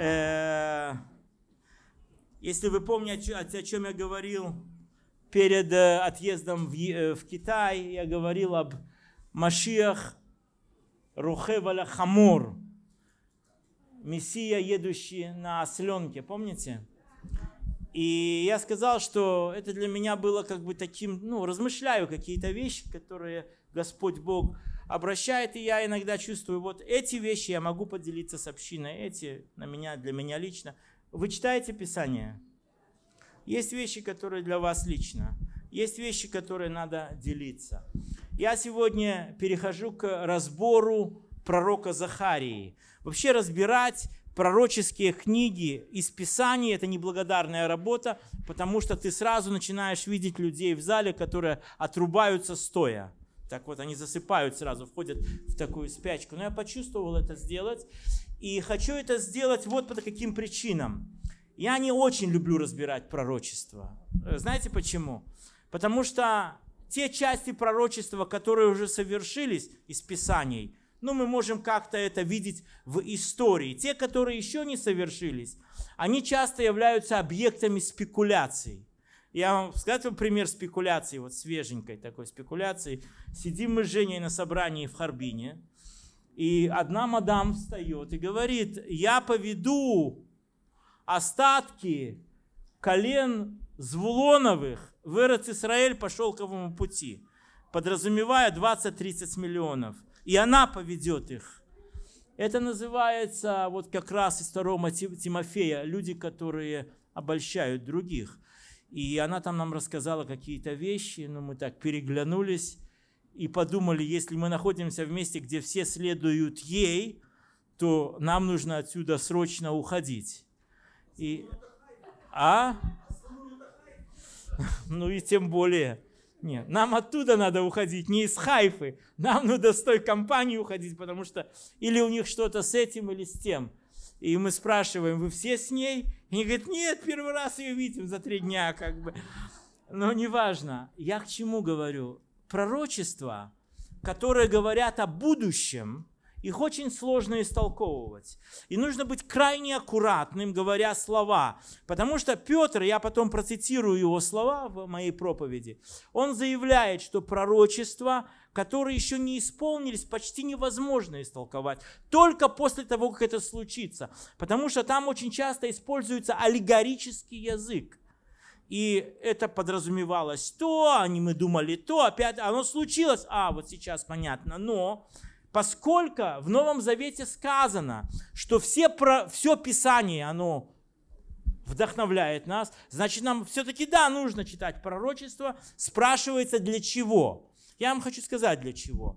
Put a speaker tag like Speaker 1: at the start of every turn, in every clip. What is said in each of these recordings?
Speaker 1: Э, если вы помните, о чем я говорил перед э, отъездом э, в Китай, я говорил об Машиях Рухеваля Хамур, Мессия, едущий на осленке, помните? И я сказал, что это для меня было как бы таким, ну, размышляю какие-то вещи, которые Господь Бог обращает, и я иногда чувствую, вот эти вещи я могу поделиться с общиной, эти на меня, для меня лично. Вы читаете Писание? Есть вещи, которые для вас лично. Есть вещи, которые надо делиться. Я сегодня перехожу к разбору пророка Захарии. Вообще разбирать пророческие книги из Писания – это неблагодарная работа, потому что ты сразу начинаешь видеть людей в зале, которые отрубаются стоя. Так вот, они засыпают сразу, входят в такую спячку. Но я почувствовал это сделать. И хочу это сделать вот по каким причинам. Я не очень люблю разбирать пророчество. Э, знаете почему? Потому что те части пророчества, которые уже совершились из Писаний, ну, мы можем как-то это видеть в истории. Те, которые еще не совершились, они часто являются объектами спекуляций. Я вам скажу пример спекуляции, вот свеженькой такой спекуляции. Сидим мы с Женей на собрании в Харбине, и одна мадам встает и говорит, я поведу остатки колен Звулоновых в израиль исраэль по шелковому пути, подразумевая 20-30 миллионов – и она поведет их. Это называется вот как раз из второго Тимофея, люди, которые обольщают других. И она там нам рассказала какие-то вещи, но ну, мы так переглянулись и подумали, если мы находимся в месте, где все следуют ей, то нам нужно отсюда срочно уходить. И... А? Ну и тем более. Нет, нам оттуда надо уходить, не из Хайфы. Нам надо с той компании уходить, потому что или у них что-то с этим, или с тем. И мы спрашиваем, вы все с ней? И они говорят, нет, первый раз ее видим за три дня, как бы. Но неважно. Я к чему говорю? Пророчества, которые говорят о будущем, их очень сложно истолковывать. И нужно быть крайне аккуратным, говоря слова. Потому что Петр, я потом процитирую его слова в моей проповеди, он заявляет, что пророчества, которые еще не исполнились, почти невозможно истолковать. Только после того, как это случится. Потому что там очень часто используется аллегорический язык. И это подразумевалось то, они а мы думали то, опять оно случилось, а вот сейчас понятно, но Поскольку в Новом Завете сказано, что все, про, все Писание, оно вдохновляет нас, значит, нам все-таки, да, нужно читать пророчество. Спрашивается, для чего? Я вам хочу сказать, для чего.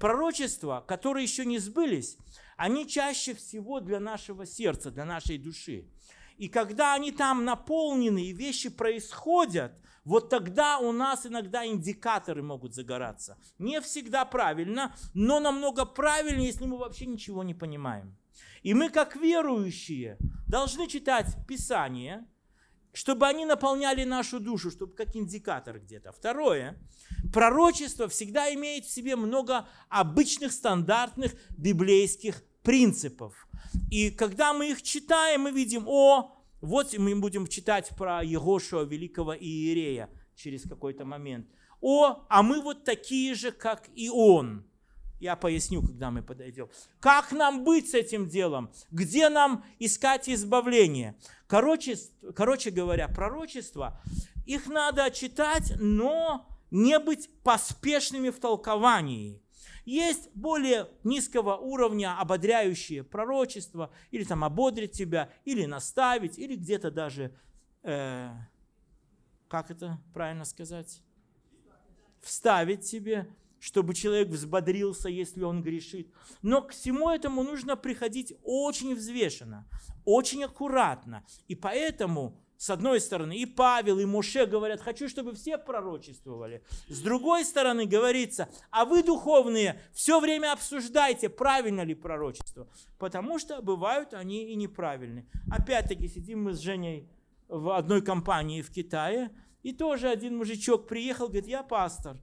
Speaker 1: Пророчества, которые еще не сбылись, они чаще всего для нашего сердца, для нашей души. И когда они там наполнены и вещи происходят – вот тогда у нас иногда индикаторы могут загораться. Не всегда правильно, но намного правильнее, если мы вообще ничего не понимаем. И мы, как верующие, должны читать Писание, чтобы они наполняли нашу душу, чтобы как индикатор где-то. Второе, пророчество всегда имеет в себе много обычных стандартных библейских принципов. И когда мы их читаем, мы видим, о, вот мы будем читать про Егошуа, великого Иерея, через какой-то момент. О, а мы вот такие же, как и он. Я поясню, когда мы подойдем. Как нам быть с этим делом? Где нам искать избавление? Короче, короче говоря, пророчества, их надо читать, но не быть поспешными в толковании. Есть более низкого уровня ободряющие пророчества, или там ободрить тебя, или наставить, или где-то даже, э, как это правильно сказать, вставить тебе, чтобы человек взбодрился, если он грешит. Но к всему этому нужно приходить очень взвешенно, очень аккуратно. И поэтому с одной стороны, и Павел, и Муше говорят, хочу, чтобы все пророчествовали. С другой стороны, говорится, а вы, духовные, все время обсуждайте, правильно ли пророчество. Потому что бывают они и неправильные. Опять-таки, сидим мы с Женей в одной компании в Китае, и тоже один мужичок приехал, говорит, я пастор.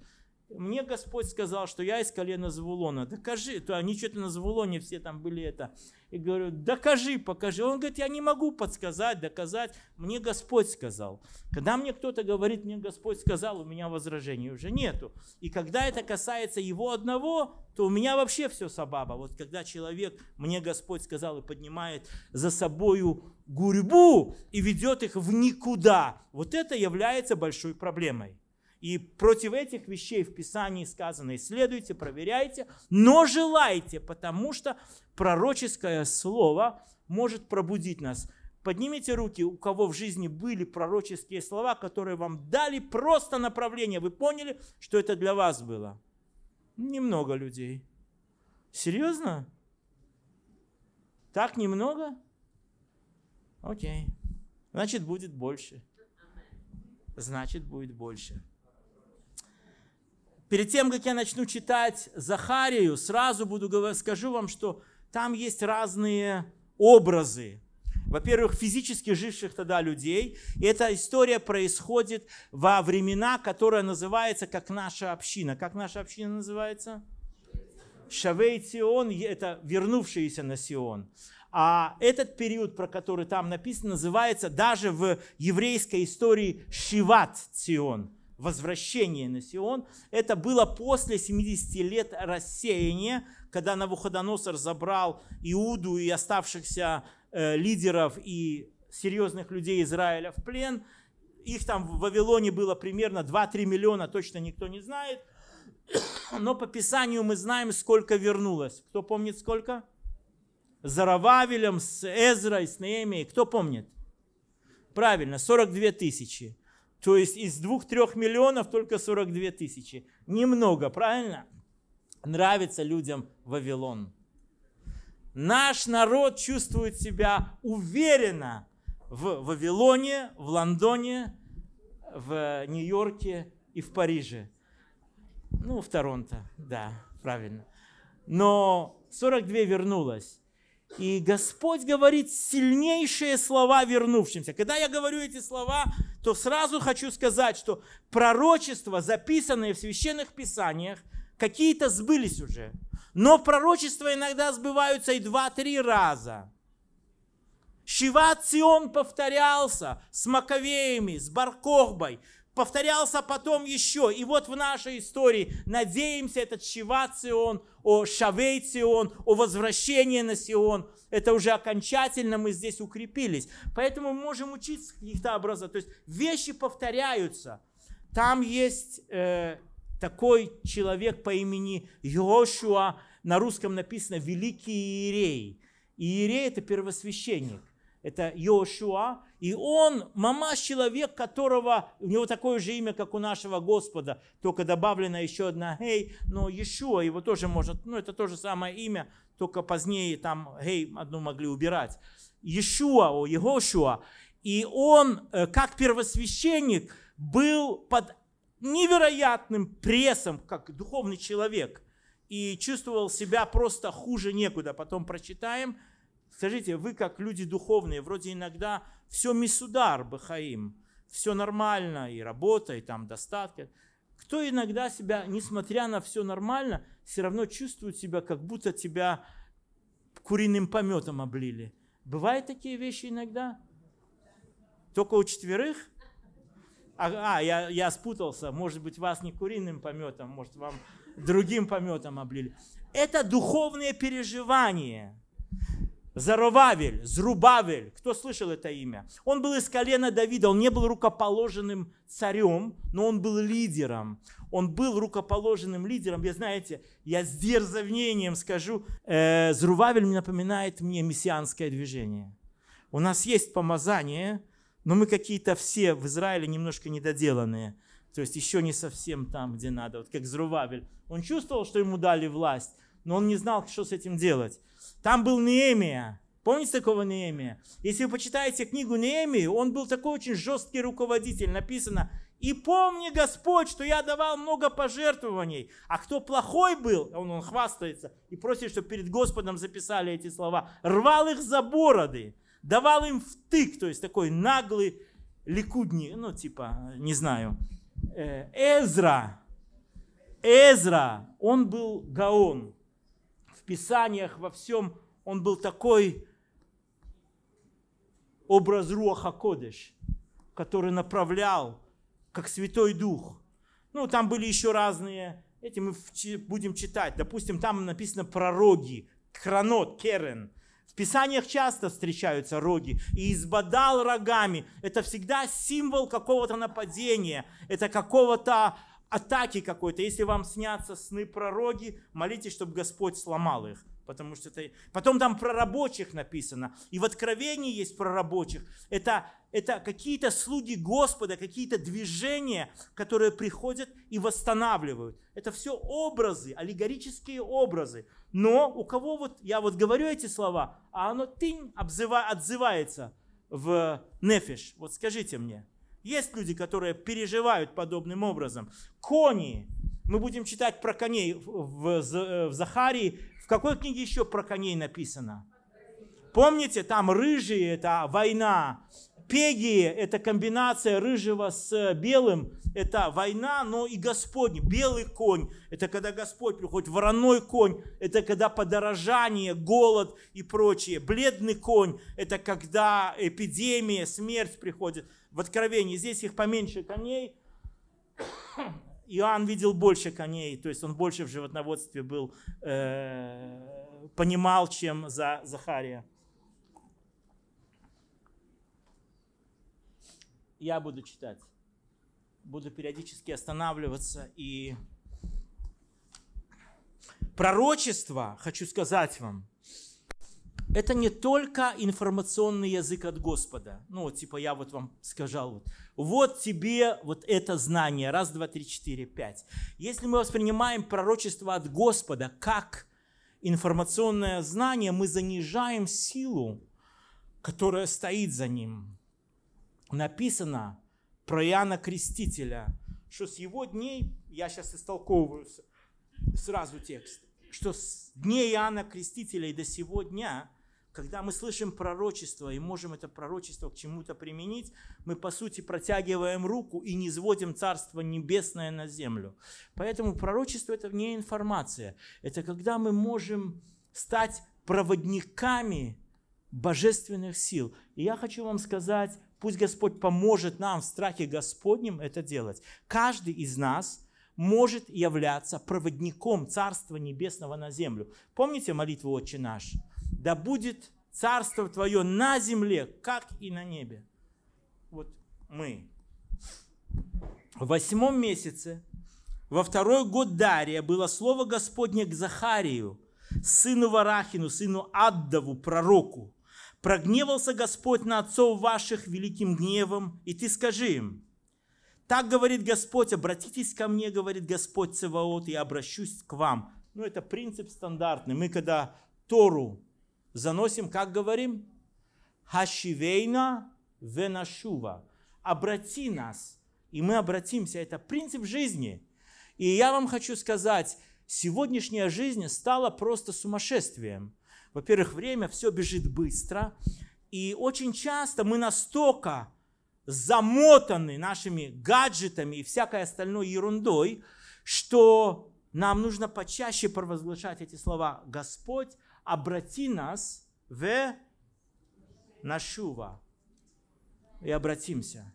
Speaker 1: Мне Господь сказал, что я из колена Звулона. Докажи, то они что-то на Звулоне все там были это и говорю, докажи, покажи. Он говорит, я не могу подсказать, доказать, мне Господь сказал. Когда мне кто-то говорит, мне Господь сказал, у меня возражений уже нету. И когда это касается его одного, то у меня вообще все сабаба. Вот когда человек, мне Господь сказал, и поднимает за собою гурьбу и ведет их в никуда, вот это является большой проблемой. И против этих вещей в Писании сказано, исследуйте, проверяйте, но желайте, потому что пророческое слово может пробудить нас. Поднимите руки, у кого в жизни были пророческие слова, которые вам дали просто направление. Вы поняли, что это для вас было? Немного людей. Серьезно? Так немного? Окей. Значит, будет больше. Значит, будет больше. Перед тем, как я начну читать Захарию, сразу буду скажу вам, что там есть разные образы. Во-первых, физически живших тогда людей. И эта история происходит во времена, которая называется как наша община. Как наша община называется? Шавей Сион, это вернувшиеся на Сион. А этот период, про который там написано, называется даже в еврейской истории Шиват Сион возвращение на Сион. Это было после 70 лет рассеяния, когда Навуходоносор забрал Иуду и оставшихся э, лидеров и серьезных людей Израиля в плен. Их там в Вавилоне было примерно 2-3 миллиона, точно никто не знает. Но по Писанию мы знаем, сколько вернулось. Кто помнит сколько? За Рававелем, с Эзрой, с Неемией. Кто помнит? Правильно, 42 тысячи. То есть из 2-3 миллионов только 42 тысячи. Немного, правильно? Нравится людям Вавилон. Наш народ чувствует себя уверенно в Вавилоне, в Лондоне, в Нью-Йорке и в Париже. Ну, в Торонто, да, правильно. Но 42 вернулось. И Господь говорит сильнейшие слова вернувшимся. Когда я говорю эти слова, то сразу хочу сказать, что пророчества, записанные в священных писаниях, какие-то сбылись уже. Но пророчества иногда сбываются и два-три раза. Шиват Сион повторялся с Маковеями, с Баркохбой, повторялся потом еще. И вот в нашей истории, надеемся, этот Шива о Шавей о возвращении на Сион, это уже окончательно мы здесь укрепились. Поэтому мы можем учиться каких-то образов. То есть вещи повторяются. Там есть э, такой человек по имени Йошуа, на русском написано «Великий Иерей». Иерей – это первосвященник. Это Йошуа, и он, мамаш, человек, которого, у него такое же имя, как у нашего Господа, только добавлена еще одна Гей, но Иешуа, его тоже можно, ну это то же самое имя, только позднее там Гей одну могли убирать. Иешуа, о, Егошуа. И он, э, как первосвященник, был под невероятным прессом, как духовный человек, и чувствовал себя просто хуже некуда. Потом прочитаем. Скажите, вы как люди духовные, вроде иногда все мисудар, бахаим, все нормально, и работа, и там достатки. Кто иногда себя, несмотря на все нормально, все равно чувствует себя, как будто тебя куриным пометом облили. Бывают такие вещи иногда? Только у четверых? А, а я, я спутался. Может быть, вас не куриным пометом, может, вам другим пометом облили. Это духовные переживания. Зарававель, Зрубавель, кто слышал это имя? Он был из колена Давида, он не был рукоположенным царем, но он был лидером. Он был рукоположенным лидером. Я, знаете, я с дерзовнением скажу, э, Зрувавель напоминает мне мессианское движение. У нас есть помазание, но мы какие-то все в Израиле немножко недоделанные. То есть еще не совсем там, где надо. Вот как Зрувавель. Он чувствовал, что ему дали власть, но он не знал, что с этим делать. Там был Неемия. Помните такого Неемия? Если вы почитаете книгу Неемии, он был такой очень жесткий руководитель. Написано, и помни, Господь, что я давал много пожертвований. А кто плохой был, он, он хвастается и просит, чтобы перед Господом записали эти слова. Рвал их за бороды, давал им втык, то есть такой наглый ликудник, ну типа, не знаю. Э, Эзра, Эзра, он был Гаон. Писаниях, во всем, он был такой образ Руаха Кодеш, который направлял, как Святой Дух. Ну, там были еще разные, эти мы будем читать. Допустим, там написано пророги, хронот, керен. В Писаниях часто встречаются роги. И избадал рогами. Это всегда символ какого-то нападения. Это какого-то атаки какой-то, если вам снятся сны пророги, молитесь, чтобы Господь сломал их. Потому что это... Потом там про рабочих написано. И в Откровении есть про рабочих. Это, это какие-то слуги Господа, какие-то движения, которые приходят и восстанавливают. Это все образы, аллегорические образы. Но у кого вот, я вот говорю эти слова, а оно тынь обзыва, отзывается в нефиш. Вот скажите мне, есть люди, которые переживают подобным образом. Кони. Мы будем читать про коней в, в, э, Захарии. В какой книге еще про коней написано? Помните, там рыжие, это война пегие – это комбинация рыжего с э, белым, это война, но и Господь. Белый конь – это когда Господь приходит, вороной конь – это когда подорожание, голод и прочее. Бледный конь – это когда эпидемия, смерть приходит. В Откровении здесь их поменьше коней. Иоанн видел больше коней, то есть он больше в животноводстве был, э, понимал, чем за Захария. я буду читать. Буду периодически останавливаться и пророчество, хочу сказать вам, это не только информационный язык от Господа. Ну, вот, типа я вот вам сказал, вот, вот тебе вот это знание. Раз, два, три, четыре, пять. Если мы воспринимаем пророчество от Господа как информационное знание, мы занижаем силу, которая стоит за ним написано про Иоанна Крестителя, что с его дней, я сейчас истолковываю сразу текст, что с дней Иоанна Крестителя и до сего дня, когда мы слышим пророчество и можем это пророчество к чему-то применить, мы, по сути, протягиваем руку и не сводим Царство Небесное на землю. Поэтому пророчество – это не информация. Это когда мы можем стать проводниками божественных сил. И я хочу вам сказать, Пусть Господь поможет нам в страхе Господнем это делать. Каждый из нас может являться проводником Царства Небесного на землю. Помните молитву «Отче наш»? «Да будет Царство Твое на земле, как и на небе». Вот мы. В восьмом месяце, во второй год Дария, было слово Господне к Захарию, сыну Варахину, сыну Аддаву, пророку – прогневался Господь на отцов ваших великим гневом, и ты скажи им, так говорит Господь, обратитесь ко мне, говорит Господь Цеваот, и я обращусь к вам. Ну, это принцип стандартный. Мы когда Тору заносим, как говорим? Хашивейна венашува. Обрати нас, и мы обратимся. Это принцип жизни. И я вам хочу сказать, сегодняшняя жизнь стала просто сумасшествием – во-первых, время, все бежит быстро. И очень часто мы настолько замотаны нашими гаджетами и всякой остальной ерундой, что нам нужно почаще провозглашать эти слова. Господь, обрати нас в нашува. И обратимся.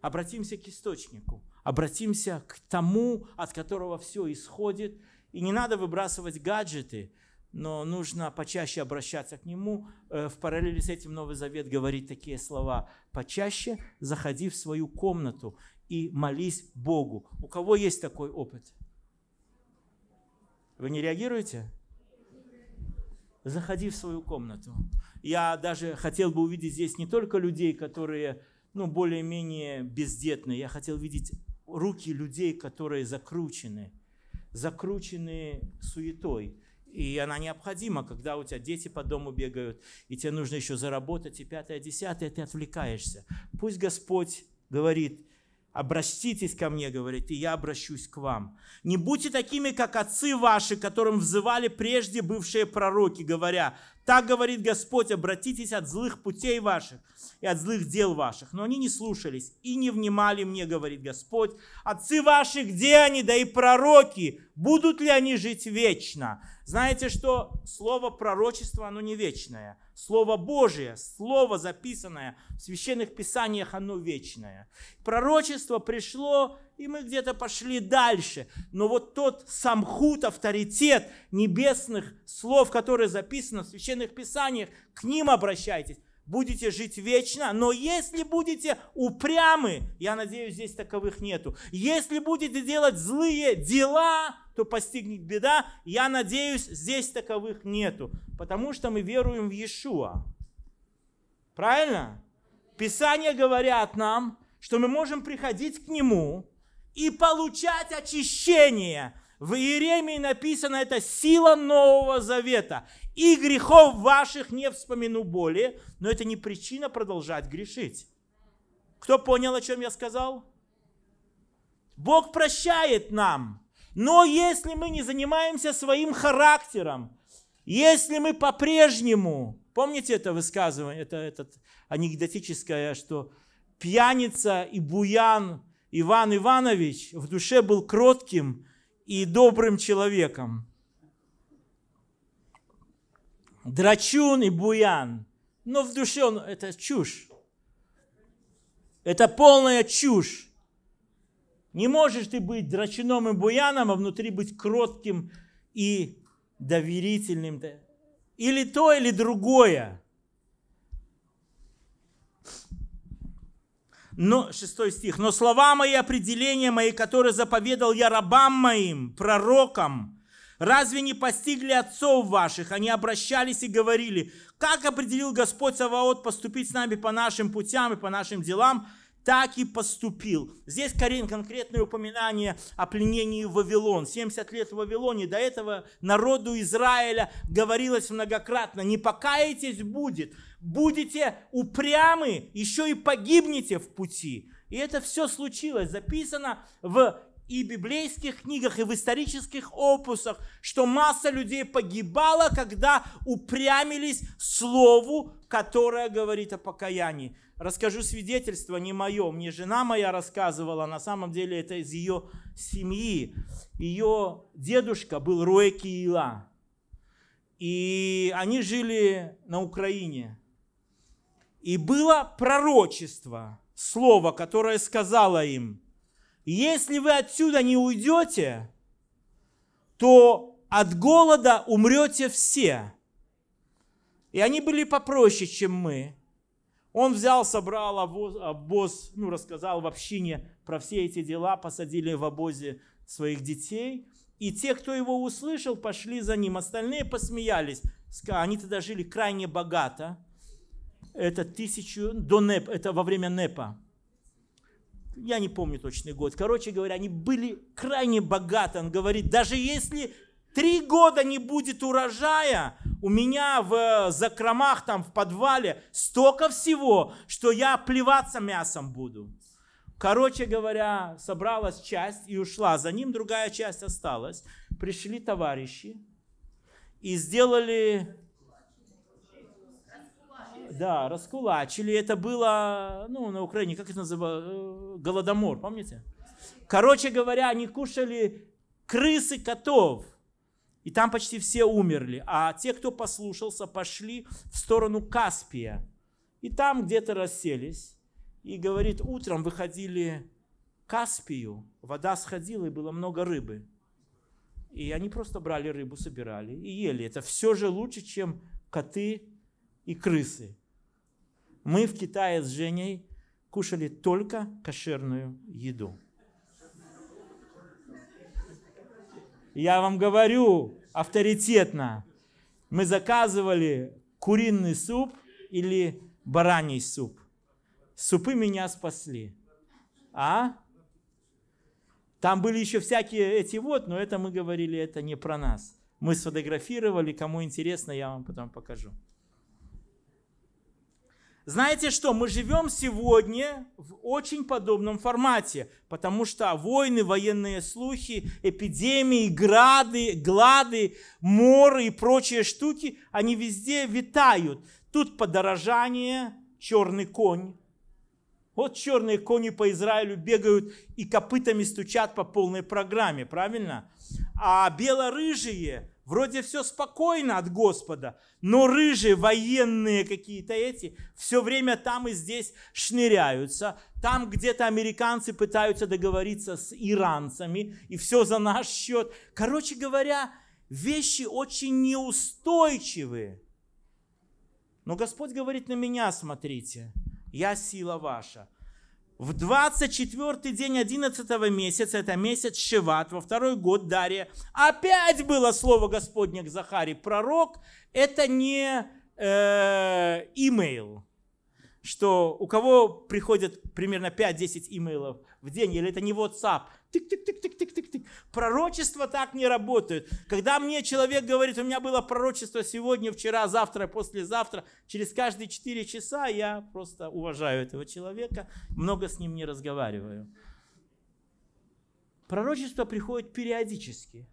Speaker 1: Обратимся к источнику. Обратимся к тому, от которого все исходит. И не надо выбрасывать гаджеты – но нужно почаще обращаться к нему. Э, в параллели с этим Новый Завет говорит такие слова. Почаще заходи в свою комнату и молись Богу. У кого есть такой опыт? Вы не реагируете? Заходи в свою комнату. Я даже хотел бы увидеть здесь не только людей, которые ну, более-менее бездетные. Я хотел видеть руки людей, которые закручены, закручены суетой, и она необходима, когда у тебя дети по дому бегают, и тебе нужно еще заработать, и пятое, десятое, ты отвлекаешься. Пусть Господь говорит, обращитесь ко мне, говорит, и я обращусь к вам. Не будьте такими, как отцы ваши, которым взывали прежде бывшие пророки, говоря, так говорит Господь, обратитесь от злых путей ваших и от злых дел ваших. Но они не слушались и не внимали мне, говорит Господь. Отцы ваши, где они, да и пророки, будут ли они жить вечно? Знаете, что слово пророчество, оно не вечное. Слово Божие, слово записанное в священных писаниях, оно вечное. Пророчество пришло и мы где-то пошли дальше. Но вот тот самхут, авторитет небесных слов, которые записаны в священных писаниях, к ним обращайтесь. Будете жить вечно, но если будете упрямы, я надеюсь, здесь таковых нету, если будете делать злые дела, то постигнет беда, я надеюсь, здесь таковых нету, потому что мы веруем в Иешуа. Правильно? Писания говорят нам, что мы можем приходить к Нему, и получать очищение. В Иеремии написано это сила Нового Завета. И грехов ваших не вспомину более, но это не причина продолжать грешить. Кто понял, о чем я сказал? Бог прощает нам. Но если мы не занимаемся своим характером, если мы по-прежнему, помните это высказывание, это, этот анекдотическое, что пьяница и буян Иван Иванович в душе был кротким и добрым человеком. Драчун и буян. Но в душе он... Это чушь. Это полная чушь. Не можешь ты быть драчуном и буяном, а внутри быть кротким и доверительным. Или то, или другое. Но, шестой стих. «Но слова мои, определения мои, которые заповедал я рабам моим, пророкам, разве не постигли отцов ваших? Они обращались и говорили, как определил Господь Саваот поступить с нами по нашим путям и по нашим делам, так и поступил. Здесь Карин конкретное упоминание о пленении в Вавилон. 70 лет в Вавилоне. До этого народу Израиля говорилось многократно, не покаетесь будет будете упрямы, еще и погибнете в пути. И это все случилось, записано в и библейских книгах, и в исторических опусах, что масса людей погибала, когда упрямились слову, которое говорит о покаянии. Расскажу свидетельство, не мое. Мне жена моя рассказывала, на самом деле это из ее семьи. Ее дедушка был Руэ Киила. И они жили на Украине. И было пророчество, слово, которое сказала им, если вы отсюда не уйдете, то от голода умрете все. И они были попроще, чем мы. Он взял, собрал обоз, ну, рассказал в общине про все эти дела, посадили в обозе своих детей. И те, кто его услышал, пошли за ним. Остальные посмеялись. Они тогда жили крайне богато это тысячу, до НЭП, это во время НЭПа. Я не помню точный год. Короче говоря, они были крайне богаты. Он говорит, даже если три года не будет урожая, у меня в э, закромах там в подвале столько всего, что я плеваться мясом буду. Короче говоря, собралась часть и ушла. За ним другая часть осталась. Пришли товарищи и сделали да, раскулачили. Это было, ну, на Украине, как это называлось, э, голодомор, помните? Короче говоря, они кушали крысы котов. И там почти все умерли. А те, кто послушался, пошли в сторону Каспия. И там где-то расселись. И говорит, утром выходили Каспию, вода сходила, и было много рыбы. И они просто брали рыбу, собирали и ели. Это все же лучше, чем коты и крысы. Мы в Китае с Женей кушали только кошерную еду. Я вам говорю авторитетно, мы заказывали куриный суп или бараний суп. Супы меня спасли. А? Там были еще всякие эти вот, но это мы говорили, это не про нас. Мы сфотографировали, кому интересно, я вам потом покажу. Знаете что, мы живем сегодня в очень подобном формате, потому что войны, военные слухи, эпидемии, грады, глады, моры и прочие штуки, они везде витают. Тут подорожание, черный конь. Вот черные кони по Израилю бегают и копытами стучат по полной программе, правильно? А белорыжие, Вроде все спокойно от Господа, но рыжие военные какие-то эти все время там и здесь шныряются. Там где-то американцы пытаются договориться с иранцами, и все за наш счет. Короче говоря, вещи очень неустойчивые. Но Господь говорит на меня, смотрите, я сила ваша в 24 день 11 месяца, это месяц Шеват, во второй год Дария, опять было слово Господне к Захаре. Пророк – это не э, имейл, что у кого приходят примерно 5-10 имейлов в день, или это не WhatsApp, Тик-тик-тик-тик-тик-тик-тик. Пророчество так не работает. Когда мне человек говорит, у меня было пророчество сегодня, вчера, завтра, послезавтра, через каждые 4 часа я просто уважаю этого человека, много с ним не разговариваю. Пророчество приходит периодически.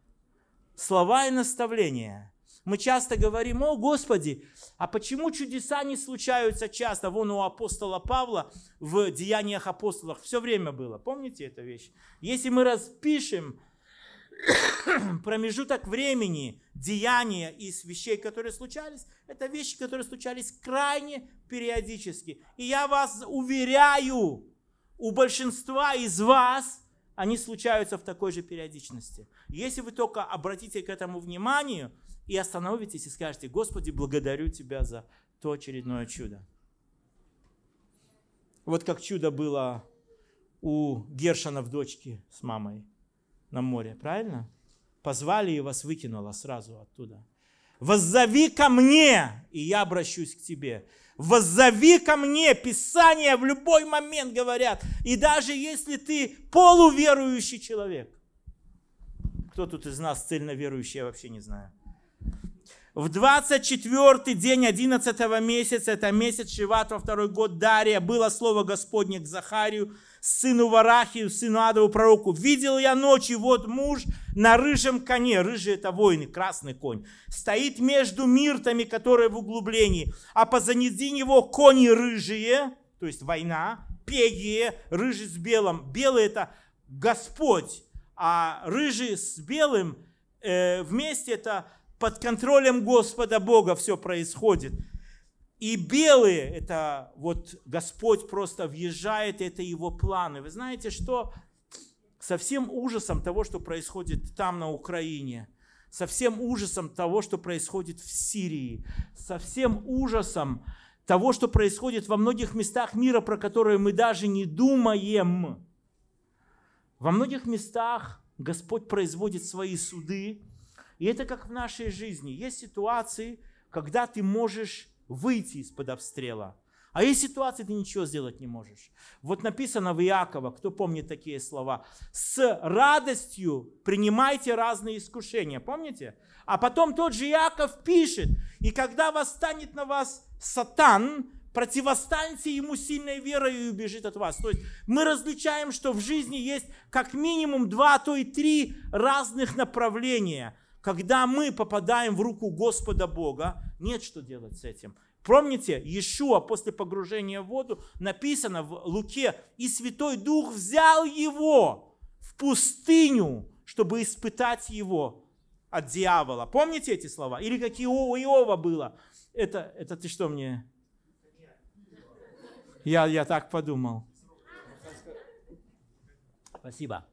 Speaker 1: Слова и наставления – мы часто говорим, о Господи, а почему чудеса не случаются часто? Вон у апостола Павла в Деяниях апостолов все время было. Помните эту вещь? Если мы распишем промежуток времени, деяния из вещей, которые случались, это вещи, которые случались крайне периодически. И я вас уверяю, у большинства из вас они случаются в такой же периодичности. Если вы только обратите к этому внимание, и остановитесь и скажете, Господи, благодарю Тебя за то очередное чудо. Вот как чудо было у Гершана в дочке с мамой на море, правильно? Позвали и вас выкинуло сразу оттуда. Воззови ко мне, и я обращусь к тебе. Воззови ко мне, Писание в любой момент говорят. И даже если ты полуверующий человек, кто тут из нас цельно верующий, я вообще не знаю. В 24 день 11 месяца, это месяц Шиват во второй год Дария, было слово Господне к Захарию, сыну Варахию, сыну Адову пророку. «Видел я ночью, вот муж на рыжем коне». Рыжий – это воины, красный конь. «Стоит между миртами, которые в углублении, а позади него кони рыжие, то есть война, пегие, рыжий с белым. Белый – это Господь, а рыжий с белым э, вместе – это под контролем Господа Бога все происходит. И белые, это вот Господь просто въезжает, это его планы. Вы знаете, что со всем ужасом того, что происходит там на Украине, со всем ужасом того, что происходит в Сирии, со всем ужасом того, что происходит во многих местах мира, про которые мы даже не думаем, во многих местах Господь производит свои суды, и это как в нашей жизни. Есть ситуации, когда ты можешь выйти из-под обстрела. А есть ситуации, ты ничего сделать не можешь. Вот написано в Иакова, кто помнит такие слова, «С радостью принимайте разные искушения». Помните? А потом тот же Иаков пишет, «И когда восстанет на вас сатан, противостаньте ему сильной верой и убежит от вас. То есть мы различаем, что в жизни есть как минимум два, а то и три разных направления. Когда мы попадаем в руку Господа Бога, нет что делать с этим. Помните, Иешуа после погружения в воду написано в Луке, и Святой Дух взял его в пустыню, чтобы испытать его от дьявола. Помните эти слова? Или как и у Иова было? Это, это ты что мне? Я, я так подумал. Спасибо.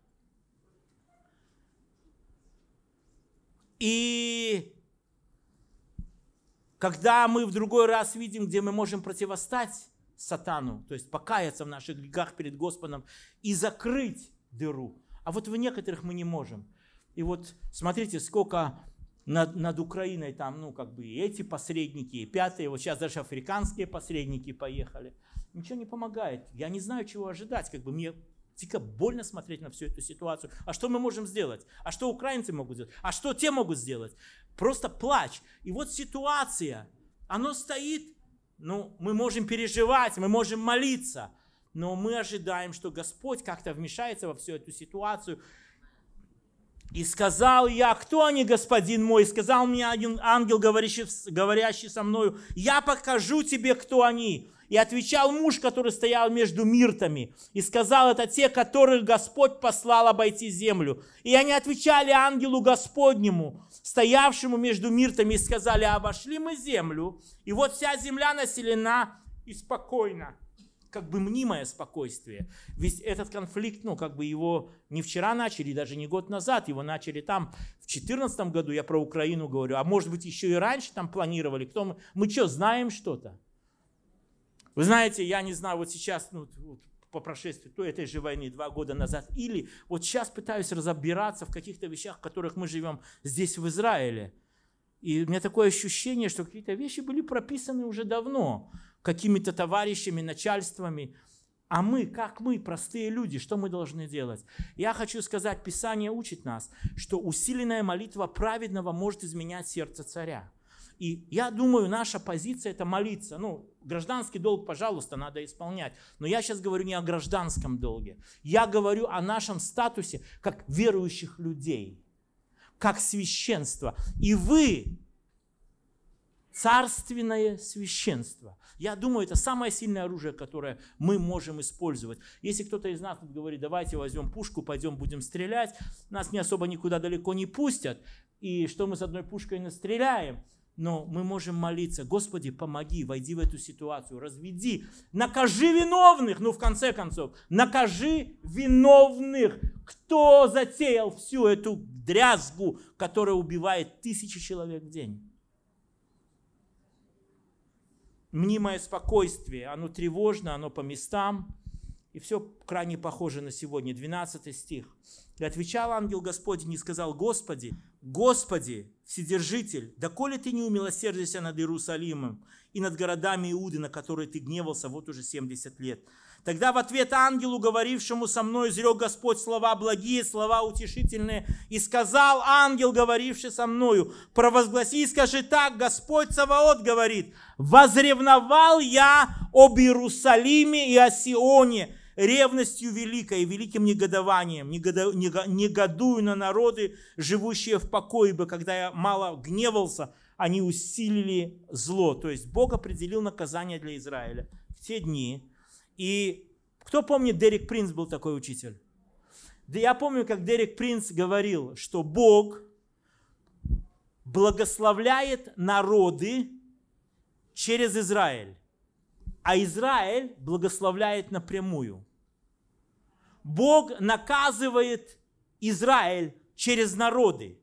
Speaker 1: И когда мы в другой раз видим, где мы можем противостать сатану, то есть покаяться в наших грехах перед Господом и закрыть дыру, а вот в некоторых мы не можем. И вот смотрите, сколько над, над Украиной там, ну, как бы и эти посредники, и пятые, вот сейчас даже африканские посредники поехали. Ничего не помогает. Я не знаю, чего ожидать. Как бы мне Дико больно смотреть на всю эту ситуацию. А что мы можем сделать? А что украинцы могут сделать? А что те могут сделать? Просто плач. И вот ситуация, она стоит. Ну, мы можем переживать, мы можем молиться, но мы ожидаем, что Господь как-то вмешается во всю эту ситуацию. И сказал я, кто они, господин мой? сказал мне один ангел, говорящий, говорящий со мною, я покажу тебе, кто они и отвечал муж, который стоял между миртами, и сказал, это те, которых Господь послал обойти землю. И они отвечали ангелу Господнему, стоявшему между миртами, и сказали, обошли мы землю, и вот вся земля населена и спокойно, как бы мнимое спокойствие. Ведь этот конфликт, ну, как бы его не вчера начали, даже не год назад, его начали там в 2014 году, я про Украину говорю, а может быть еще и раньше там планировали, кто мы, мы что, знаем что-то? Вы знаете, я не знаю, вот сейчас, ну, вот, по прошествии той этой же войны два года назад, или вот сейчас пытаюсь разобраться в каких-то вещах, в которых мы живем здесь, в Израиле. И у меня такое ощущение, что какие-то вещи были прописаны уже давно какими-то товарищами, начальствами. А мы, как мы, простые люди, что мы должны делать? Я хочу сказать, Писание учит нас, что усиленная молитва праведного может изменять сердце царя. И я думаю, наша позиция – это молиться. Ну, гражданский долг, пожалуйста, надо исполнять. Но я сейчас говорю не о гражданском долге. Я говорю о нашем статусе как верующих людей, как священства. И вы – царственное священство. Я думаю, это самое сильное оружие, которое мы можем использовать. Если кто-то из нас говорит, давайте возьмем пушку, пойдем будем стрелять, нас не особо никуда далеко не пустят, и что мы с одной пушкой настреляем – но мы можем молиться, Господи, помоги, войди в эту ситуацию, разведи, накажи виновных, ну в конце концов, накажи виновных, кто затеял всю эту дрязгу, которая убивает тысячи человек в день. Мнимое спокойствие, оно тревожно, оно по местам, и все крайне похоже на сегодня, 12 стих. «И отвечал ангел Господень и сказал, Господи, «Господи, Вседержитель, доколе ты не умилосердишься над Иерусалимом и над городами Иуды, на которые ты гневался вот уже 70 лет?» Тогда в ответ ангелу, говорившему со мной, изрек Господь слова благие, слова утешительные, и сказал ангел, говоривший со мною, провозгласи и скажи так, Господь Саваот говорит, возревновал я об Иерусалиме и о Сионе, ревностью великой, великим негодованием, негодую на народы, живущие в покое, ибо когда я мало гневался, они усилили зло. То есть Бог определил наказание для Израиля в те дни. И кто помнит, Дерек Принц был такой учитель? Да я помню, как Дерек Принц говорил, что Бог благословляет народы через Израиль, а Израиль благословляет напрямую. Бог наказывает Израиль через народы,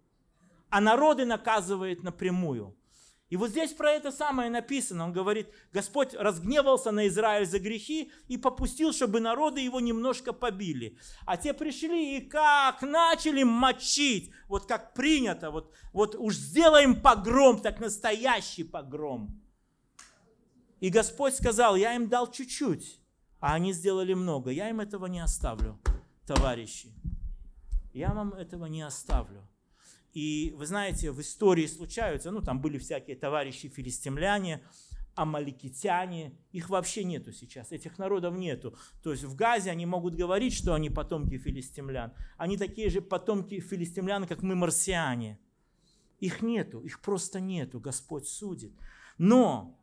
Speaker 1: а народы наказывает напрямую. И вот здесь про это самое написано. Он говорит, Господь разгневался на Израиль за грехи и попустил, чтобы народы его немножко побили. А те пришли и как начали мочить, вот как принято, вот, вот уж сделаем погром, так настоящий погром. И Господь сказал, я им дал чуть-чуть, а они сделали много. Я им этого не оставлю, товарищи. Я вам этого не оставлю. И вы знаете, в истории случаются, ну там были всякие товарищи филистимляне, амаликитяне, их вообще нету сейчас, этих народов нету. То есть в Газе они могут говорить, что они потомки филистимлян. Они такие же потомки филистимлян, как мы, марсиане. Их нету, их просто нету, Господь судит. Но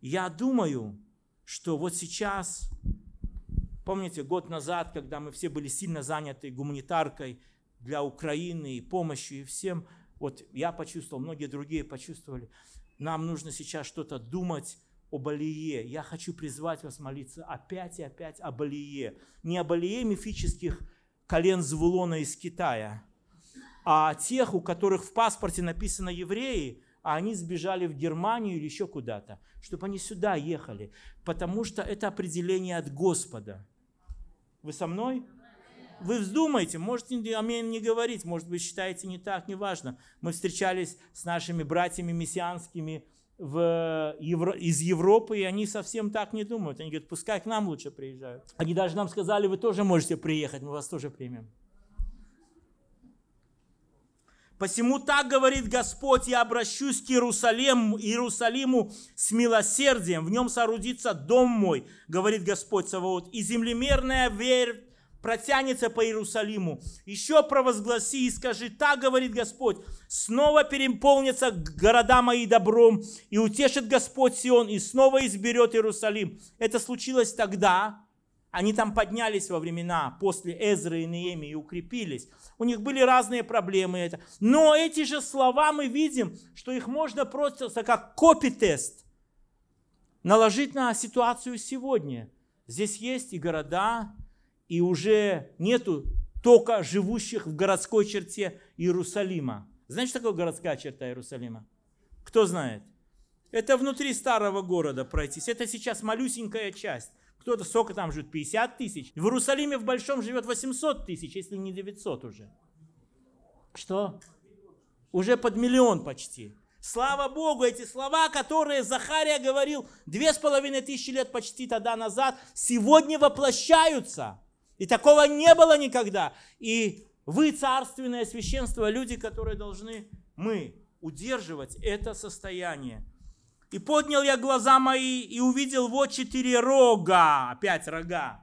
Speaker 1: я думаю, что вот сейчас, помните, год назад, когда мы все были сильно заняты гуманитаркой для Украины и помощью и всем, вот я почувствовал, многие другие почувствовали, нам нужно сейчас что-то думать о Алие. Я хочу призвать вас молиться опять и опять об Алие. Не об Алие мифических колен Звулона из Китая, а о тех, у которых в паспорте написано «евреи», а они сбежали в Германию или еще куда-то, чтобы они сюда ехали, потому что это определение от Господа. Вы со мной? Вы вздумаете, можете аминь не говорить, может быть, считаете не так, неважно. Мы встречались с нашими братьями мессианскими в Евро... из Европы, и они совсем так не думают. Они говорят, пускай к нам лучше приезжают. Они даже нам сказали, вы тоже можете приехать, мы вас тоже примем. Посему так говорит Господь, я обращусь к Иерусалиму, Иерусалиму с милосердием, в нем соорудится дом мой, говорит Господь Саваот, и землемерная верь протянется по Иерусалиму. Еще провозгласи и скажи, так говорит Господь, снова переполнятся города мои добром, и утешит Господь Сион, и снова изберет Иерусалим. Это случилось тогда, они там поднялись во времена после Эзры и Нееми и укрепились. У них были разные проблемы. Но эти же слова мы видим, что их можно просто как копи-тест наложить на ситуацию сегодня. Здесь есть и города, и уже нету только живущих в городской черте Иерусалима. Знаешь, что такое городская черта Иерусалима? Кто знает? Это внутри старого города пройтись. Это сейчас малюсенькая часть кто-то сколько там живет, 50 тысяч. В Иерусалиме в Большом живет 800 тысяч, если не 900 уже. Что? Уже под миллион почти. Слава Богу, эти слова, которые Захария говорил две с половиной тысячи лет почти тогда назад, сегодня воплощаются. И такого не было никогда. И вы, царственное священство, люди, которые должны мы удерживать это состояние. И поднял я глаза мои и увидел вот четыре рога, опять рога.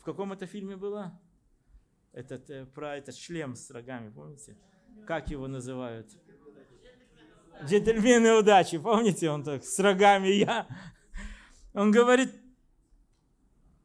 Speaker 1: В каком это фильме было? Этот, э, про этот шлем с рогами, помните? Как его называют? Джентльмены удачи, помните? Он так с рогами я. Он говорит,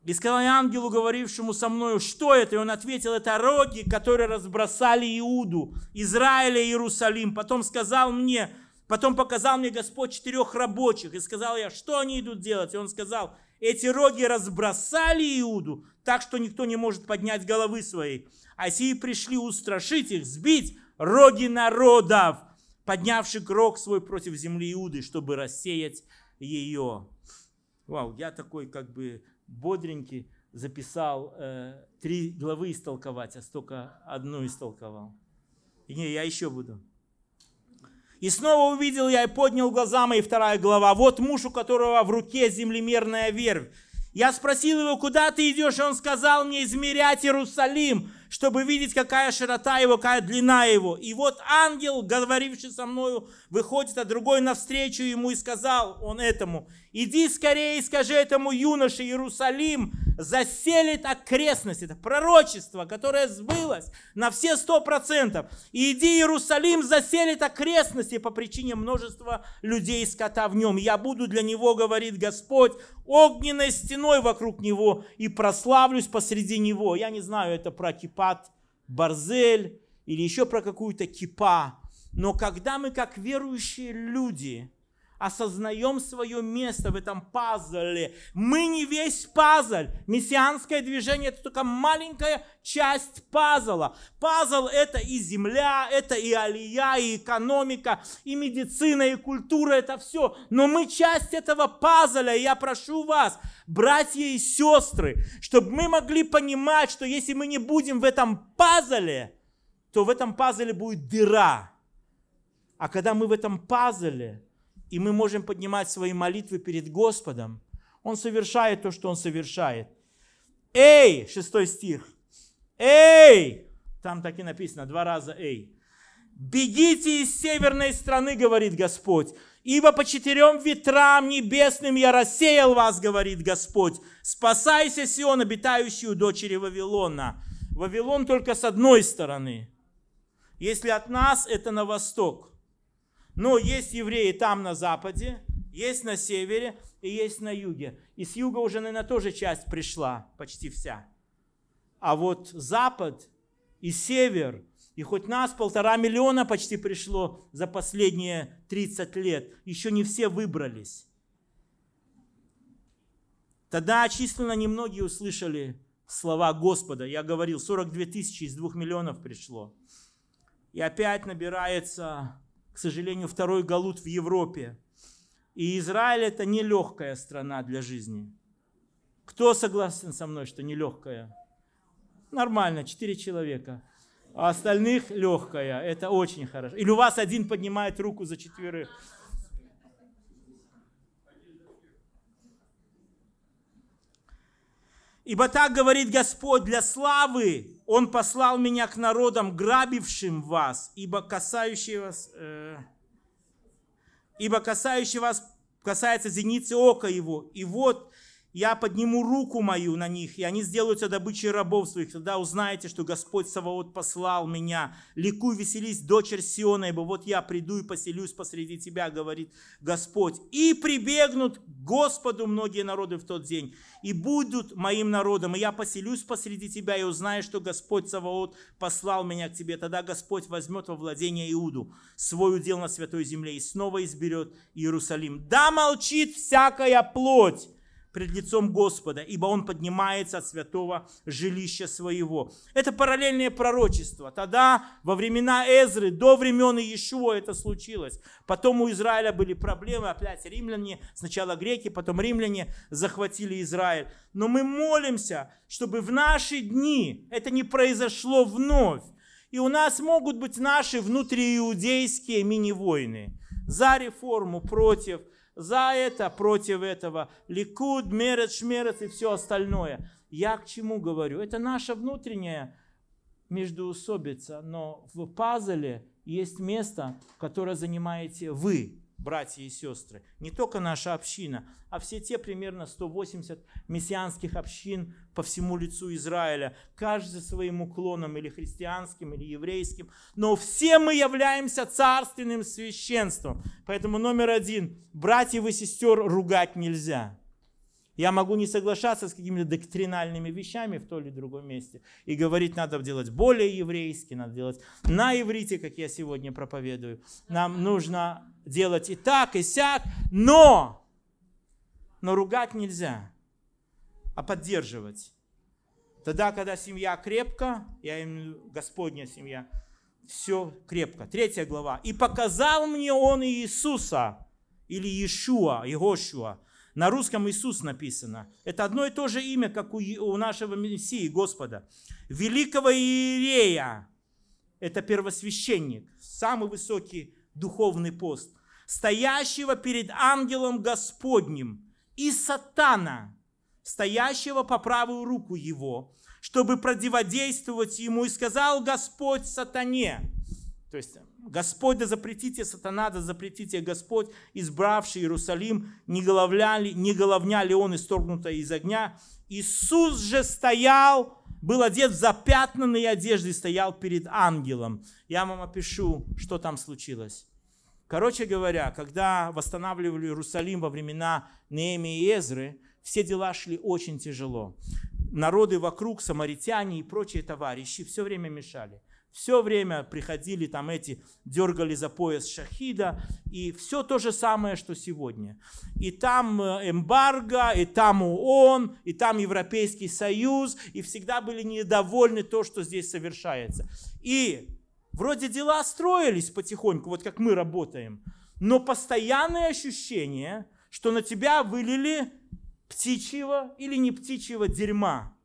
Speaker 1: и сказал я ангелу, говорившему со мною, что это? И он ответил, это роги, которые разбросали Иуду, Израиля, и Иерусалим. Потом сказал мне, Потом показал мне Господь четырех рабочих и сказал я, что они идут делать. И он сказал, эти роги разбросали Иуду, так что никто не может поднять головы своей. А сии пришли устрашить их, сбить роги народов, поднявших рог свой против земли Иуды, чтобы рассеять ее. Вау, я такой как бы бодренький записал э, три главы истолковать, а столько одну истолковал. И не, я еще буду. И снова увидел я и поднял глаза мои, вторая глава. Вот муж, у которого в руке землемерная вервь. Я спросил его, куда ты идешь, и он сказал мне измерять Иерусалим, чтобы видеть, какая широта его, какая длина его. И вот ангел, говоривший со мною, выходит, а другой навстречу ему и сказал он этому, Иди скорее и скажи этому юноше Иерусалим, заселит окрестность. Это пророчество, которое сбылось на все сто процентов. иди Иерусалим, заселит окрестности по причине множества людей и скота в нем. Я буду для него, говорит Господь, огненной стеной вокруг него и прославлюсь посреди него. Я не знаю, это про кипат Барзель или еще про какую-то кипа. Но когда мы как верующие люди – осознаем свое место в этом пазле. Мы не весь пазл. Мессианское движение – это только маленькая часть пазла. Пазл – это и земля, это и алия, и экономика, и медицина, и культура – это все. Но мы часть этого пазла. И я прошу вас, братья и сестры, чтобы мы могли понимать, что если мы не будем в этом пазле, то в этом пазле будет дыра. А когда мы в этом пазле, и мы можем поднимать свои молитвы перед Господом. Он совершает то, что Он совершает. Эй, шестой стих. Эй, там так и написано, два раза эй. Бегите из северной страны, говорит Господь, ибо по четырем ветрам небесным я рассеял вас, говорит Господь. Спасайся, Сион, обитающую дочери Вавилона. Вавилон только с одной стороны. Если от нас, это на восток. Но есть евреи там на западе, есть на севере и есть на юге. И с юга уже, наверное, тоже часть пришла, почти вся. А вот запад и север, и хоть нас полтора миллиона почти пришло за последние 30 лет, еще не все выбрались. Тогда численно немногие услышали слова Господа. Я говорил, 42 тысячи из двух миллионов пришло. И опять набирается к сожалению, второй галут в Европе. И Израиль – это нелегкая страна для жизни. Кто согласен со мной, что нелегкая? Нормально, четыре человека. А остальных легкая. Это очень хорошо. Или у вас один поднимает руку за четверых. Ибо так говорит Господь, для славы Он послал меня к народам, грабившим вас, ибо касающие вас, э, ибо касающий вас касается зеницы ока его. И вот я подниму руку мою на них, и они сделаются добычей рабов своих. Тогда узнаете, что Господь Саваот послал меня. Ликуй, веселись, дочерь Сиона, ибо вот я приду и поселюсь посреди тебя, говорит Господь. И прибегнут к Господу многие народы в тот день, и будут моим народом, и я поселюсь посреди тебя, и узнаю, что Господь Саваот послал меня к тебе. Тогда Господь возьмет во владение Иуду свой удел на святой земле и снова изберет Иерусалим. Да молчит всякая плоть, пред лицом Господа, ибо он поднимается от святого жилища своего. Это параллельное пророчество. Тогда, во времена Эзры, до времен Иешуа это случилось. Потом у Израиля были проблемы, опять римляне, сначала греки, потом римляне захватили Израиль. Но мы молимся, чтобы в наши дни это не произошло вновь. И у нас могут быть наши внутрииудейские мини-войны за реформу, против – за это, против этого. Ликуд, Мерец, Шмерец и все остальное. Я к чему говорю? Это наша внутренняя междуусобица, но в пазле есть место, которое занимаете вы братья и сестры, не только наша община, а все те примерно 180 мессианских общин по всему лицу Израиля, каждый своим уклоном или христианским, или еврейским, но все мы являемся царственным священством. Поэтому номер один, братьев и сестер ругать нельзя. Я могу не соглашаться с какими-то доктринальными вещами в то или другом месте. И говорить, надо делать более еврейски, надо делать на иврите, как я сегодня проповедую. Нам нужно делать и так, и сяк, но, но ругать нельзя, а поддерживать. Тогда, когда семья крепка, я имею в виду Господня семья, все крепко. Третья глава. «И показал мне он Иисуса, или Иешуа, Егошуа». На русском Иисус написано. Это одно и то же имя, как у нашего Мессии, Господа. «Великого Иерея». Это первосвященник, самый высокий духовный пост, стоящего перед ангелом Господним и сатана, стоящего по правую руку его, чтобы противодействовать ему. И сказал Господь сатане, то есть Господь да запретите, сатана да запретите, Господь, избравший Иерусалим, не головня ли, не головня ли он, исторгнутая из огня. Иисус же стоял был одет в запятнанной одежды и стоял перед ангелом. Я вам опишу, что там случилось. Короче говоря, когда восстанавливали Иерусалим во времена Неемии и Эзры, все дела шли очень тяжело. Народы вокруг, самаритяне и прочие товарищи все время мешали – все время приходили там эти, дергали за пояс шахида, и все то же самое, что сегодня. И там э, эмбарго, и там ООН, и там Европейский Союз, и всегда были недовольны то, что здесь совершается. И вроде дела строились потихоньку, вот как мы работаем, но постоянное ощущение, что на тебя вылили птичьего или не птичьего дерьма.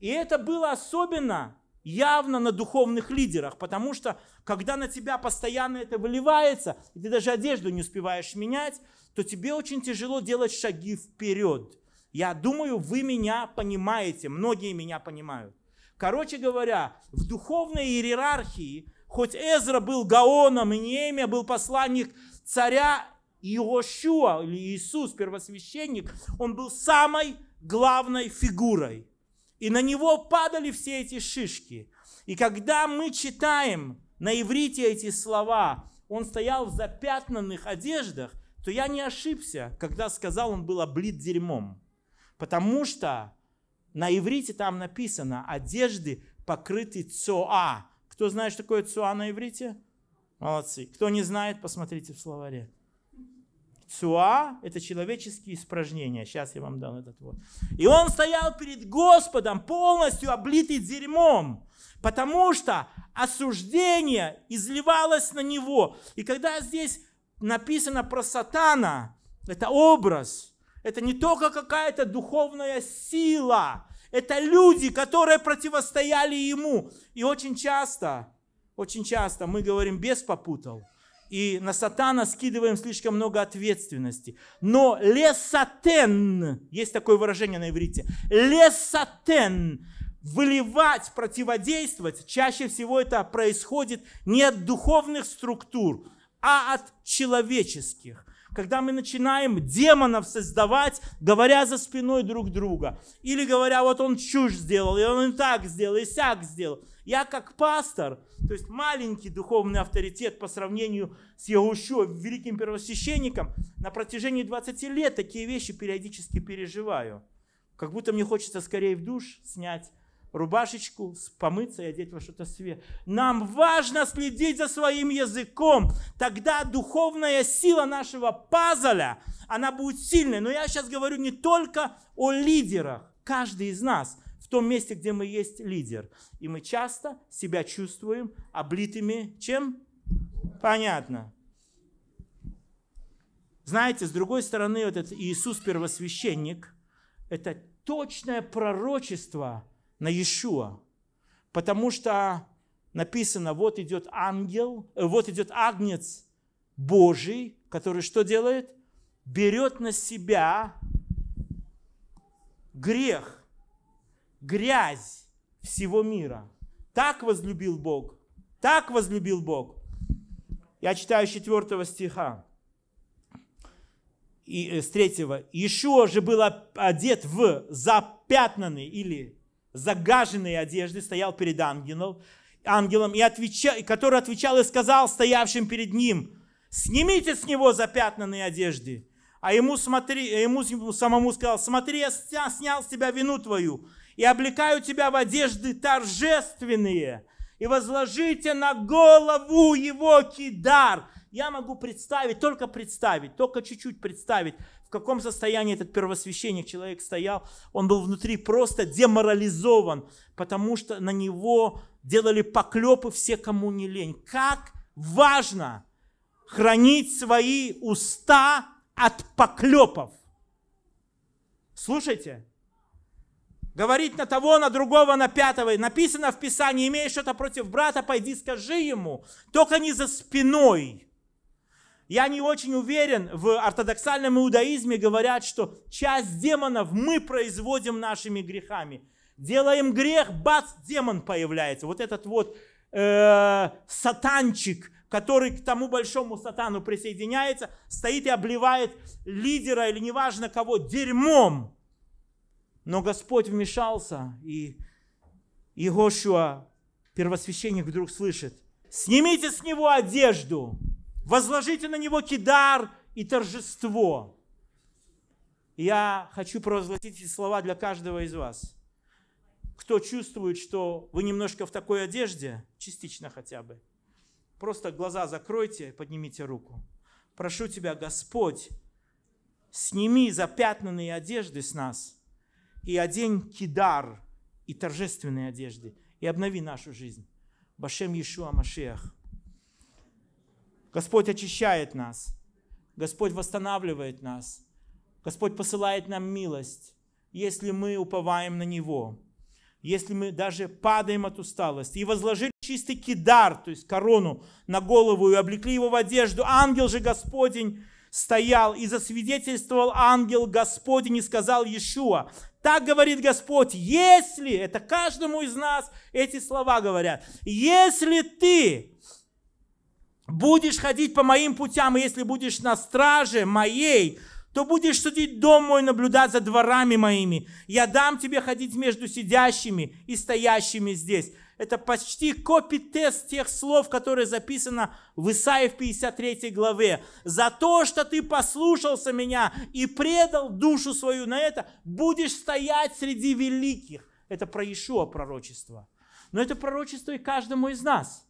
Speaker 1: И это было особенно явно на духовных лидерах, потому что когда на тебя постоянно это выливается, и ты даже одежду не успеваешь менять, то тебе очень тяжело делать шаги вперед. Я думаю, вы меня понимаете, многие меня понимают. Короче говоря, в духовной иерархии, хоть Эзра был Гаоном и Неемия был посланник царя Иошуа или Иисус, первосвященник, он был самой главной фигурой – и на него падали все эти шишки. И когда мы читаем на иврите эти слова, он стоял в запятнанных одеждах, то я не ошибся, когда сказал, он был облит дерьмом. Потому что на иврите там написано «одежды покрыты цоа». Кто знает, что такое цоа на иврите? Молодцы. Кто не знает, посмотрите в словаре. Цуа – это человеческие испражнения. Сейчас я вам дам этот вот. И он стоял перед Господом, полностью облитый дерьмом, потому что осуждение изливалось на него. И когда здесь написано про сатана, это образ, это не только какая-то духовная сила, это люди, которые противостояли ему. И очень часто, очень часто мы говорим, без попутал – и на сатана скидываем слишком много ответственности. Но лесатен, есть такое выражение на иврите, лесатен, выливать, противодействовать, чаще всего это происходит не от духовных структур, а от человеческих когда мы начинаем демонов создавать, говоря за спиной друг друга, или говоря, вот он чушь сделал, и он и так сделал, и сяк сделал. Я как пастор, то есть маленький духовный авторитет по сравнению с Ягушо, великим первосвященником, на протяжении 20 лет такие вещи периодически переживаю. Как будто мне хочется скорее в душ снять рубашечку, помыться и одеть во что-то свет. Нам важно следить за своим языком. Тогда духовная сила нашего пазля, она будет сильной. Но я сейчас говорю не только о лидерах. Каждый из нас в том месте, где мы есть лидер. И мы часто себя чувствуем облитыми чем? Понятно. Знаете, с другой стороны, вот этот Иисус первосвященник, это точное пророчество на Иешуа. Потому что написано, вот идет ангел, э, вот идет агнец Божий, который что делает? Берет на себя грех грязь всего мира. Так возлюбил Бог, так возлюбил Бог. Я читаю 4 стиха, и, э, с 3. Ишуа же был одет в запятнанные или загаженные одежды, стоял перед ангелом, ангелом и отвечал, который отвечал и сказал стоявшим перед ним, «Снимите с него запятнанные одежды». А ему, смотри, э, ему самому сказал, «Смотри, я снял с тебя вину твою, и облекаю тебя в одежды торжественные, и возложите на голову его кидар. Я могу представить, только представить, только чуть-чуть представить, в каком состоянии этот первосвященник, человек стоял. Он был внутри просто деморализован, потому что на него делали поклепы все, кому не лень. Как важно хранить свои уста от поклепов. Слушайте, говорить на того, на другого, на пятого. Написано в Писании, имеешь что-то против брата, пойди скажи ему, только не за спиной. Я не очень уверен, в ортодоксальном иудаизме говорят, что часть демонов мы производим нашими грехами. Делаем грех, бац, демон появляется. Вот этот вот э, сатанчик, который к тому большому сатану присоединяется, стоит и обливает лидера или неважно кого дерьмом. Но Господь вмешался, и Иошуа, первосвященник, вдруг слышит, «Снимите с него одежду, возложите на него кидар и торжество». Я хочу провозгласить эти слова для каждого из вас. Кто чувствует, что вы немножко в такой одежде, частично хотя бы, просто глаза закройте, поднимите руку. Прошу Тебя, Господь, сними запятнанные одежды с нас – и одень кидар и торжественные одежды, и обнови нашу жизнь. Башем Иешуа Машиах. Господь очищает нас. Господь восстанавливает нас. Господь посылает нам милость, если мы уповаем на Него. Если мы даже падаем от усталости и возложили чистый кидар, то есть корону на голову и облекли его в одежду, ангел же Господень стоял и засвидетельствовал ангел Господень и сказал Иешуа, так говорит Господь, если, это каждому из нас эти слова говорят, если ты будешь ходить по моим путям, и если будешь на страже моей, то будешь судить дом мой, наблюдать за дворами моими. Я дам тебе ходить между сидящими и стоящими здесь. Это почти копи тех слов, которые записано в Исаии в 53 главе. «За то, что ты послушался меня и предал душу свою на это, будешь стоять среди великих». Это про Ишуа пророчество. Но это пророчество и каждому из нас.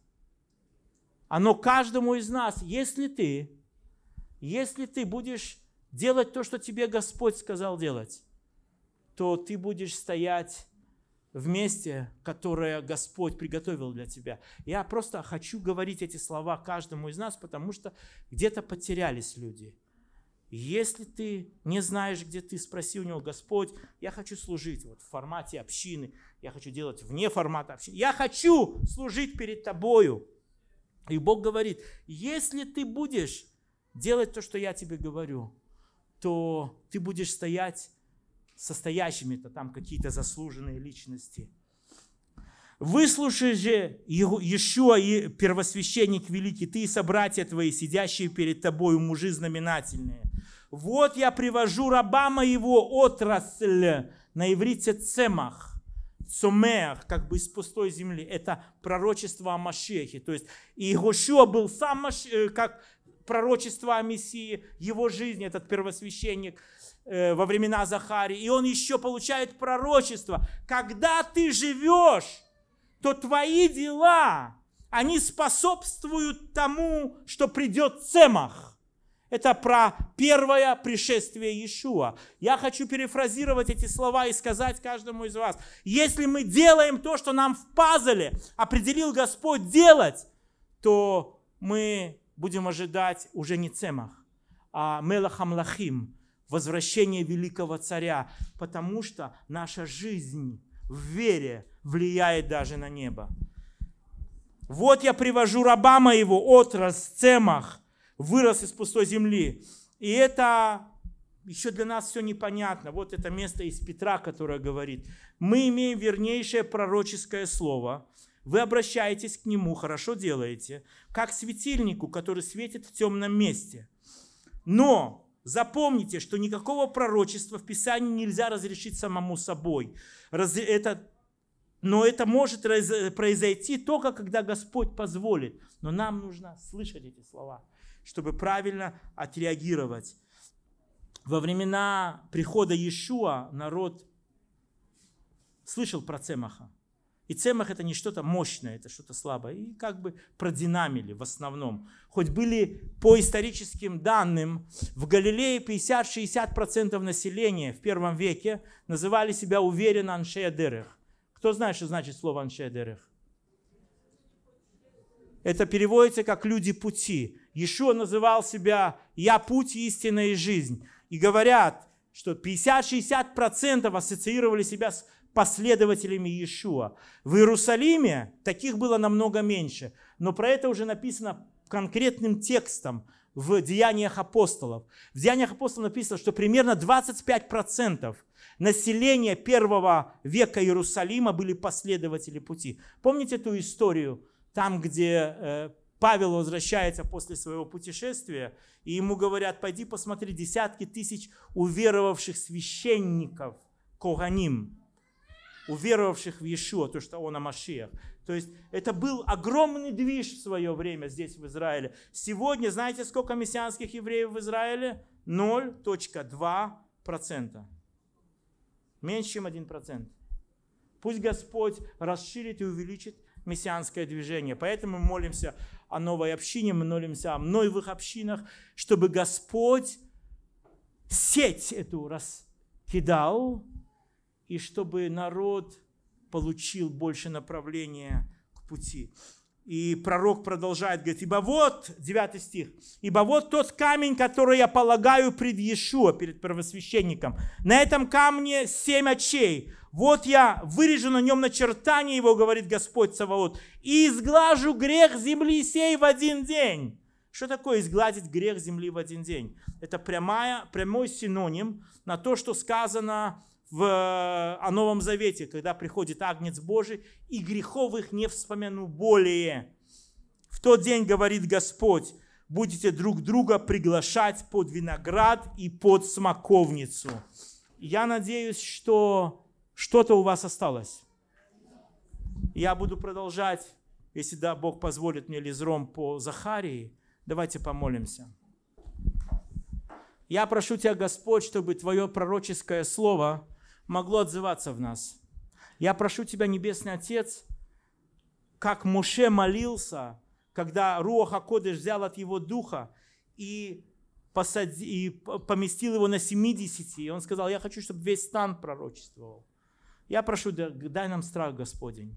Speaker 1: Оно каждому из нас. Если ты, если ты будешь делать то, что тебе Господь сказал делать, то ты будешь стоять вместе, месте, которое Господь приготовил для тебя. Я просто хочу говорить эти слова каждому из нас, потому что где-то потерялись люди. Если ты не знаешь, где ты, спроси у него, Господь, я хочу служить вот в формате общины, я хочу делать вне формата общины, я хочу служить перед тобою. И Бог говорит, если ты будешь делать то, что я тебе говорю, то ты будешь стоять состоящими-то там какие-то заслуженные личности. Выслушай же, еще и первосвященник великий, ты и собратья твои, сидящие перед тобою, мужи знаменательные. Вот я привожу раба моего отрасль, на иврите цемах, цомеах, как бы из пустой земли. Это пророчество о Машехе. То есть еще был сам Маш... Э, как пророчество о Мессии, его жизнь, этот первосвященник – Э, во времена Захарии, и он еще получает пророчество. Когда ты живешь, то твои дела, они способствуют тому, что придет Цемах. Это про первое пришествие Иешуа. Я хочу перефразировать эти слова и сказать каждому из вас. Если мы делаем то, что нам в пазле определил Господь делать, то мы будем ожидать уже не Цемах, а Мелахам Лахим возвращение великого царя, потому что наша жизнь в вере влияет даже на небо. Вот я привожу раба моего, отрас, цемах, вырос из пустой земли. И это еще для нас все непонятно. Вот это место из Петра, которое говорит. Мы имеем вернейшее пророческое слово. Вы обращаетесь к нему, хорошо делаете, как светильнику, который светит в темном месте. Но Запомните, что никакого пророчества в Писании нельзя разрешить самому собой. это, но это может произойти только, когда Господь позволит. Но нам нужно слышать эти слова, чтобы правильно отреагировать. Во времена прихода Иешуа народ слышал про Цемаха. И цемах это не что-то мощное, это что-то слабое. И как бы продинамили в основном. Хоть были по историческим данным, в Галилее 50-60% населения в первом веке называли себя уверенно аншеядерех. Кто знает, что значит слово аншеядерех? Это переводится как «люди пути». Ешо называл себя «я путь, истинная жизнь». И говорят, что 50-60% ассоциировали себя с последователями Иешуа. В Иерусалиме таких было намного меньше, но про это уже написано конкретным текстом в Деяниях апостолов. В Деяниях апостолов написано, что примерно 25% населения первого века Иерусалима были последователи пути. Помните эту историю, там, где э, Павел возвращается после своего путешествия, и ему говорят, пойди посмотри, десятки тысяч уверовавших священников, Коганим уверовавших в Иешуа, то, что он Амашиях. То есть это был огромный движ в свое время здесь, в Израиле. Сегодня, знаете, сколько мессианских евреев в Израиле? 0.2%. Меньше, чем 1%. Пусть Господь расширит и увеличит мессианское движение. Поэтому мы молимся о новой общине, мы молимся о новых общинах, чтобы Господь сеть эту раскидал, и чтобы народ получил больше направления к пути. И пророк продолжает, говорит, ибо вот, 9 стих, ибо вот тот камень, который я полагаю пред Иешуа, перед первосвященником. На этом камне семь очей. Вот я вырежу на нем начертание его, говорит Господь Саваот, и изглажу грех земли сей в один день. Что такое изгладить грех земли в один день? Это прямая, прямой синоним на то, что сказано в, э, о Новом Завете, когда приходит Агнец Божий, и грехов их не вспомяну более. В тот день, говорит Господь, будете друг друга приглашать под виноград и под смоковницу. Я надеюсь, что что-то у вас осталось. Я буду продолжать, если да, Бог позволит мне лизром по Захарии. Давайте помолимся. Я прошу Тебя, Господь, чтобы Твое пророческое слово – могло отзываться в нас. Я прошу Тебя, Небесный Отец, как Моше молился, когда Руаха Кодыш взял от его духа и, посади, и поместил его на 70, и он сказал, я хочу, чтобы весь стан пророчествовал. Я прошу, дай нам страх Господень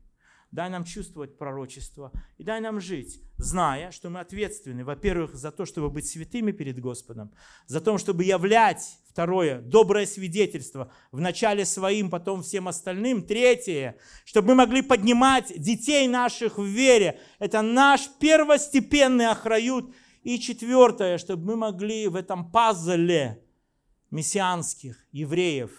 Speaker 1: дай нам чувствовать пророчество и дай нам жить, зная, что мы ответственны, во-первых, за то, чтобы быть святыми перед Господом, за то, чтобы являть, второе, доброе свидетельство, вначале своим, потом всем остальным, третье, чтобы мы могли поднимать детей наших в вере, это наш первостепенный охрают, и четвертое, чтобы мы могли в этом пазле мессианских евреев,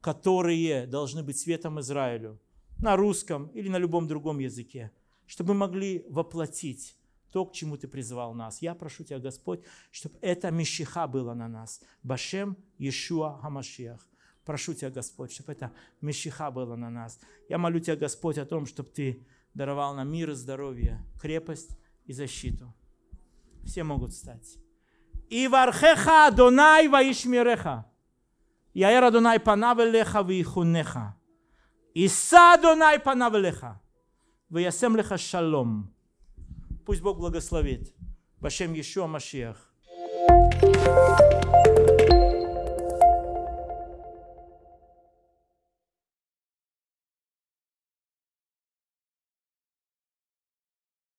Speaker 1: которые должны быть светом Израилю, на русском или на любом другом языке, чтобы мы могли воплотить то, к чему Ты призвал нас. Я прошу Тебя, Господь, чтобы это Мишиха было на нас. Башем Иешуа Хамашиах. Прошу Тебя, Господь, чтобы это Мишиха было на нас. Я молю Тебя, Господь, о том, чтобы Ты даровал нам мир и здоровье, крепость и защиту. Все могут стать. И вархеха Дунай ваишмиреха. Я эра Дунай панавелеха вихунеха. יישא אדוני פניו אליך וישם לך שלום. Пусть Бог благословит. Во имя Ишуа Машиах.